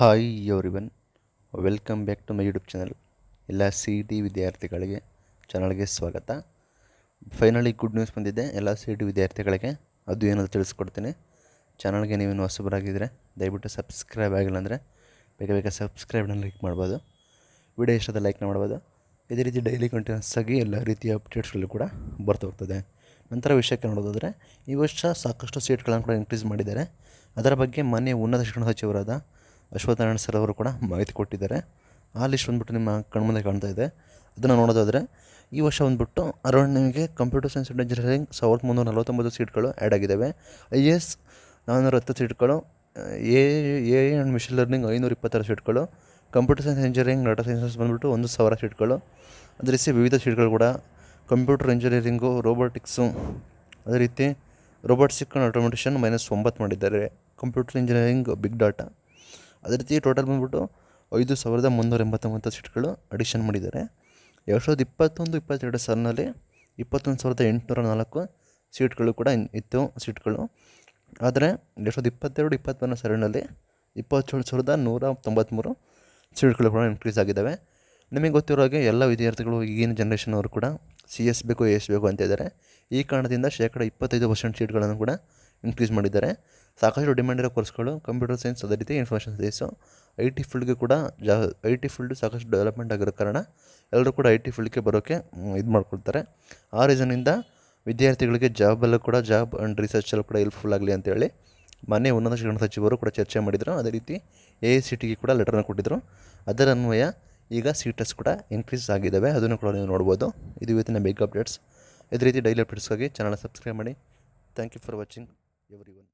hi ಬನ್ welcome back to my YouTube channel ಎಲ್ಲ C T ವಿದ್ಯಾರ್ಥಿಗಳಿಗೆ ಚಾನಲ್ಗೆ ಸ್ವಾಗತ ಫೈನಲಿ ಗುಡ್ ನ್ಯೂಸ್ ಬಂದಿದೆ ಎಲ್ಲ ಸಿ ಟಿ ವಿದ್ಯಾರ್ಥಿಗಳಿಗೆ ಅದು ಏನಾದರೂ ತಿಳಿಸ್ಕೊಡ್ತೀನಿ ಚಾನಲ್ಗೆ ನೀವೇನು ಹೊಸಬರಾಗಿದ್ದರೆ ದಯವಿಟ್ಟು ಸಬ್ಸ್ಕ್ರೈಬ್ ಆಗಿಲ್ಲ ಅಂದರೆ ಬೇಗ ಬೇಗ ಸಬ್ಸ್ಕ್ರೈಬ್ನ ಲೈಕ್ ಮಾಡ್ಬೋದು ವಿಡಿಯೋ ಇಷ್ಟದ ಲೈಕ್ನ ಮಾಡ್ಬೋದು ಇದೇ ರೀತಿ ಡೈಲಿ ಕಂಟಿನ್ಯೂಸ್ ಆಗಿ ಎಲ್ಲ ರೀತಿಯ ಅಪ್ಡೇಟ್ಸ್ಗಳು ಕೂಡ ಬರ್ತಾ ಹೋಗ್ತದೆ ನಂತರ ವಿಷಯಕ್ಕೆ ನೋಡೋದಾದರೆ ಈ ವರ್ಷ ಸಾಕಷ್ಟು ಸೀಟ್ಗಳನ್ನು ಕೂಡ ಇನ್ಕ್ರೀಸ್ ಮಾಡಿದ್ದಾರೆ ಅದರ ಬಗ್ಗೆ ಮನೆ ಉನ್ನತ ಶಿಕ್ಷಣ ಸಚಿವರಾದ ಅಶ್ವತ್ಥನಾರಾಯಣ ಸರ್ ಅವರು ಕೂಡ ಮಾಹಿತಿ ಕೊಟ್ಟಿದ್ದಾರೆ ಆ ಲಿಸ್ಟ್ ಬಂದ್ಬಿಟ್ಟು ನಿಮ್ಮ ಕಣ್ಮುಂದೆ ಕಾಣ್ತಾ ಇದೆ ಅದನ್ನು ನೋಡೋದಾದರೆ ಈ ವರ್ಷ ಬಂದ್ಬಿಟ್ಟು ನಿಮಗೆ ಕಂಪ್ಯೂಟರ್ ಸೈನ್ಸ್ ಆ್ಯಂಡ್ ಇಂಜಿನಿಯರಿಂಗ್ ಸಾವಿರದ ಮುನ್ನೂರ ನಲವತ್ತೊಂಬತ್ತು ಸೀಟ್ಗಳು ಆ್ಯಡ್ ಆಗಿದ್ದಾವೆ ಐ ಎ ಎಸ್ ನಾನ್ನೂರ ಹತ್ತು ಸೀಟ್ಗಳು A A and machine learning ಐನೂರ ಇಪ್ಪತ್ತಾರು ಸೀಟ್ಗಳು computer science engineering data sciences ಬಂದ್ಬಿಟ್ಟು ಒಂದು ಸಾವಿರ ಸೀಟ್ಗಳು ಅದೇ ರೀತಿ ವಿವಿಧ ಸೀಟ್ಗಳು ಕೂಡ ಕಂಪ್ಯೂಟರ್ ಇಂಜಿನಿಯರಿಂಗು ರೋಬೋಟಿಕ್ಸು ಅದೇ ರೀತಿ ರೋಬೋಟ್ಸಿಕ್ ಆಟೋಮೇಟೇಷನ್ ಮೈನಸ್ ಒಂಬತ್ತು ಮಾಡಿದ್ದಾರೆ ಕಂಪ್ಯೂಟರ್ ಇಂಜಿನಿಯರಿಂಗ್ ಬಿಗ್ ಡಾಟಾ ಅದೇ ರೀತಿ ಟೋಟಲ್ ಬಂದುಬಿಟ್ಟು ಐದು ಸಾವಿರದ ಮುನ್ನೂರ ಎಂಬತ್ತೊಂಬತ್ತು ಸೀಟ್ಗಳು ಅಡಿಷನ್ ಮಾಡಿದ್ದಾರೆ ಎರಡು ಸಾವಿರದ ಇಪ್ಪತ್ತೊಂದು ಇಪ್ಪತ್ತೆರಡು ಸಾಲಿನಲ್ಲಿ ಇಪ್ಪತ್ತೊಂದು ಸಾವಿರದ ಎಂಟುನೂರ ನಾಲ್ಕು ಸೀಟ್ಗಳು ಕೂಡ ಇತ್ತು ಸೀಟ್ಗಳು ಆದರೆ ಎರಡು ಸಾವಿರದ ಇಪ್ಪತ್ತೆರಡು ಇಪ್ಪತ್ತೊಂದು ಸಾಲಿನಲ್ಲಿ ಇಪ್ಪತ್ತೇಳು ಸಾವಿರದ ನೂರ ತೊಂಬತ್ತ್ಮೂರು ಸೀಟ್ಗಳು ಕೂಡ ಇನ್ಕ್ರೀಸ್ ಆಗಿದ್ದಾವೆ ನಿಮಗೆ ಗೊತ್ತಿರೋ ಹಾಗೆ ಎಲ್ಲ ವಿದ್ಯಾರ್ಥಿಗಳು ಈಗಿನ ಜನ್ರೇಷನ್ ಅವರು ಕೂಡ ಸಿ ಎಸ್ ಬೇಕು ಎ ಎಸ್ ಬೇಕು ಅಂತ ಇದ್ದಾರೆ ಈ ಕಾರಣದಿಂದ ಶೇಕಡ ಇಪ್ಪತ್ತೈದು ಪರ್ಸೆಂಟ್ ಸೀಟ್ಗಳನ್ನು ಕೂಡ ಇನ್ಕ್ರೀಸ್ ಮಾಡಿದ್ದಾರೆ ಸಾಕಷ್ಟು ಡಿಮ್ಯಾಂಡ್ ಇರೋ ಕೋರ್ಸ್ಗಳು ಕಂಪ್ಯೂಟರ್ ಸೈನ್ಸ್ ಅದೇ ರೀತಿ ಇನ್ಫಾರ್ಮೇಷನ್ ಸೈನ್ಸು ಐ ಟಿ ಫೀಲ್ಡ್ಗೆ ಕೂಡ ಜಾ ಐ ಟಿ ಫೀಲ್ಡ್ ಸಾಕಷ್ಟು ಡೆವಲಪ್ಮೆಂಟ್ ಆಗಿರೋ ಕಾರಣ ಎಲ್ಲರೂ ಕೂಡ ಐ ಟಿ ಫೀಲ್ಡ್ಗೆ ಬರೋಕ್ಕೆ ಇದು ಮಾಡ್ಕೊಳ್ತಾರೆ ಆ ರೀಸನಿಂದ ವಿದ್ಯಾರ್ಥಿಗಳಿಗೆ ಜಾಬಲ್ಲೂ ಕೂಡ ಜಾಬ್ ಆ್ಯಂಡ್ ರಿಸರ್ಚಲ್ಲೂ ಕೂಡ ಹೆಲ್ಪ್ಫುಲ್ ಆಗಲಿ ಅಂತೇಳಿ ಮನೆ ಉನ್ನತ ಶಿಕ್ಷಣ ಸಚಿವರು ಕೂಡ ಚರ್ಚೆ ಮಾಡಿದರು ಅದೇ ರೀತಿ ಎ ಐ ಸಿ ಟಿಗೆ ಕೂಡ ಲೆಟರ್ನ ಕೊಟ್ಟಿದ್ದರು ಅದರ ಅನ್ವಯ ಈಗ ಸೀಟಸ್ ಕೂಡ ಇನ್ಕ್ರೀಸ್ ಆಗಿದ್ದಾವೆ ಅದನ್ನು ಕೂಡ ನೀವು ನೋಡ್ಬೋದು ಇದು ಇವತ್ತಿನ ಬೇಗ ಅಪ್ಡೇಟ್ಸ್ ಇದೇ ರೀತಿ ಡೈಲಿ ಅಪ್ಡೇಟ್ಸ್ಗಾಗಿ ಚಾನಲ್ ಸಬ್ಸ್ಕ್ರೈಬ್ ಮಾಡಿ thank you for watching every one